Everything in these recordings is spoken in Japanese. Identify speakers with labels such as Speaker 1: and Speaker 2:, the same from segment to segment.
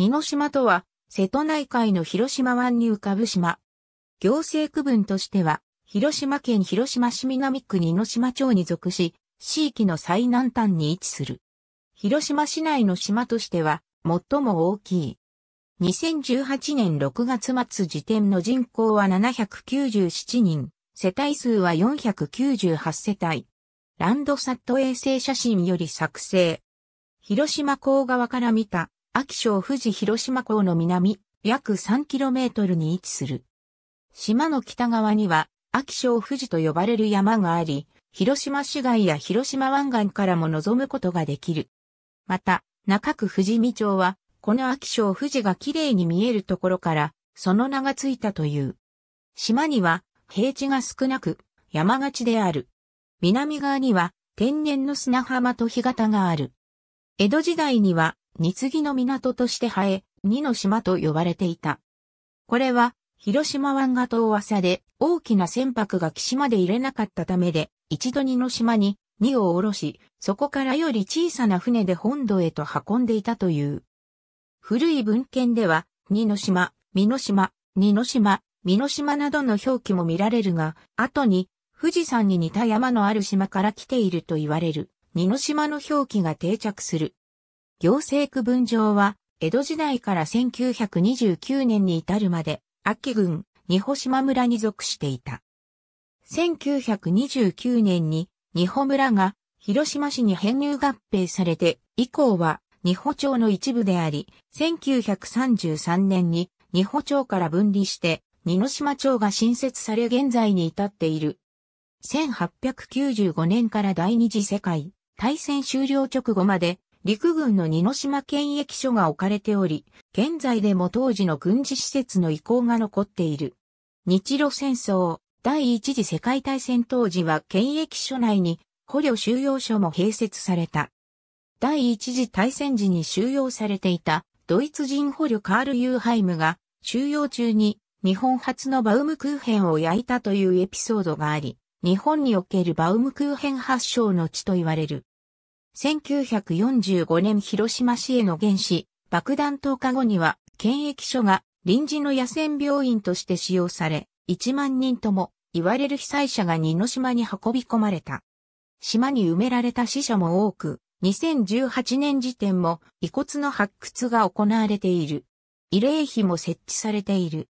Speaker 1: 二の島とは、瀬戸内海の広島湾に浮かぶ島。行政区分としては、広島県広島市南区二島町に属し、地域の最南端に位置する。広島市内の島としては、最も大きい。2018年6月末時点の人口は797人、世帯数は498世帯。ランドサット衛星写真より作成。広島港側から見た秋章富士広島港の南、約 3km に位置する。島の北側には、秋章富士と呼ばれる山があり、広島市街や広島湾岸からも望むことができる。また、中区富士見町は、この秋章富士が綺麗に見えるところから、その名がついたという。島には、平地が少なく、山勝ちである。南側には、天然の砂浜と干潟がある。江戸時代には、二次の港として生え、二の島と呼ばれていた。これは、広島湾が遠浅で、大きな船舶が岸まで入れなかったためで、一度二の島に二を下ろし、そこからより小さな船で本土へと運んでいたという。古い文献では、二の島、三の島、二の島、三の島などの表記も見られるが、後に、富士山に似た山のある島から来ていると言われる、二の島の表記が定着する。行政区分上は、江戸時代から1929年に至るまで、秋郡、二保島村に属していた。1929年に二保村が広島市に編入合併されて、以降は二保町の一部であり、1933年に二保町から分離して、二島町が新設され現在に至っている。1895年から第二次世界大戦終了直後まで陸軍の二島検疫所が置かれており、現在でも当時の軍事施設の遺構が残っている。日露戦争、第一次世界大戦当時は検疫所内に捕虜収容所も併設された。第一次大戦時に収容されていたドイツ人捕虜カール・ユーハイムが収容中に日本初のバウムクーヘンを焼いたというエピソードがあり、日本におけるバウムクーヘン発祥の地と言われる。1945年広島市への原子、爆弾投下後には、検疫所が臨時の野戦病院として使用され、1万人とも言われる被災者が二の島に運び込まれた。島に埋められた死者も多く、2018年時点も遺骨の発掘が行われている。慰霊碑も設置されている。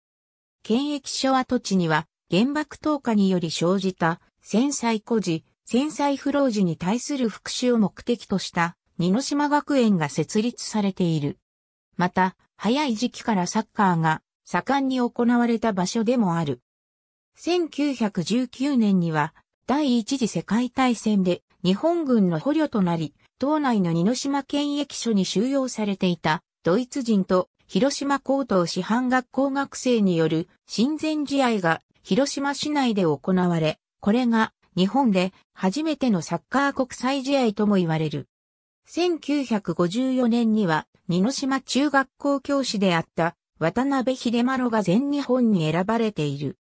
Speaker 1: 検疫所跡地には原爆投下により生じた戦災孤児、戦災不老児に対する復讐を目的とした、二之島学園が設立されている。また、早い時期からサッカーが盛んに行われた場所でもある。1919年には、第一次世界大戦で日本軍の捕虜となり、島内の二之島検疫所に収容されていたドイツ人と広島高等師範学校学生による親善試合が広島市内で行われ、これが日本で初めてのサッカー国際試合とも言われる。1954年には、二島中学校教師であった渡辺秀丸が全日本に選ばれている。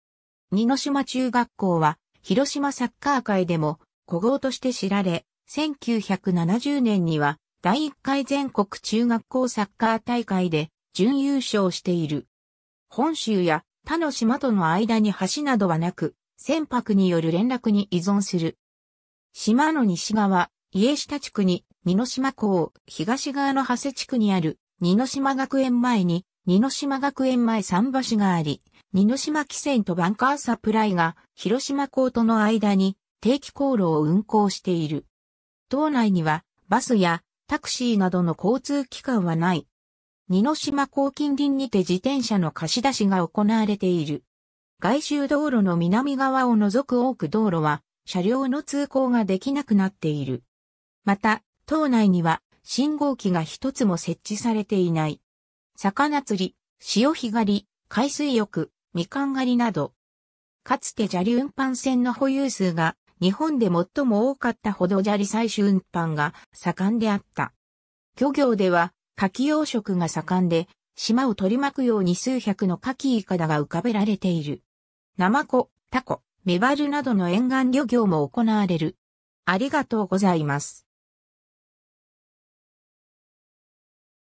Speaker 1: 二島中学校は、広島サッカー界でも古豪として知られ、1970年には第1回全国中学校サッカー大会で準優勝している。本州や他の島との間に橋などはなく、船舶による連絡に依存する。島の西側、家下地区に、二島港、東側の長谷地区にある、二島学園前に、二島学園前桟橋があり、二島汽船とバンカーサプライが、広島港との間に、定期航路を運航している。島内には、バスや、タクシーなどの交通機関はない。二島港近隣にて自転車の貸し出しが行われている。外周道路の南側を除く多く道路は、車両の通行ができなくなっている。また、島内には、信号機が一つも設置されていない。魚釣り、潮干狩り、海水浴、みかん狩りなど、かつて砂利運搬船の保有数が日本で最も多かったほど砂利採取運搬が盛んであった。漁業では牡蠣養殖が盛んで、島を取り巻くように数百の牡蠣イカダが浮かべられている。ナマコ、タコ、メバルなどの沿岸漁業も行われる。ありがとうございます。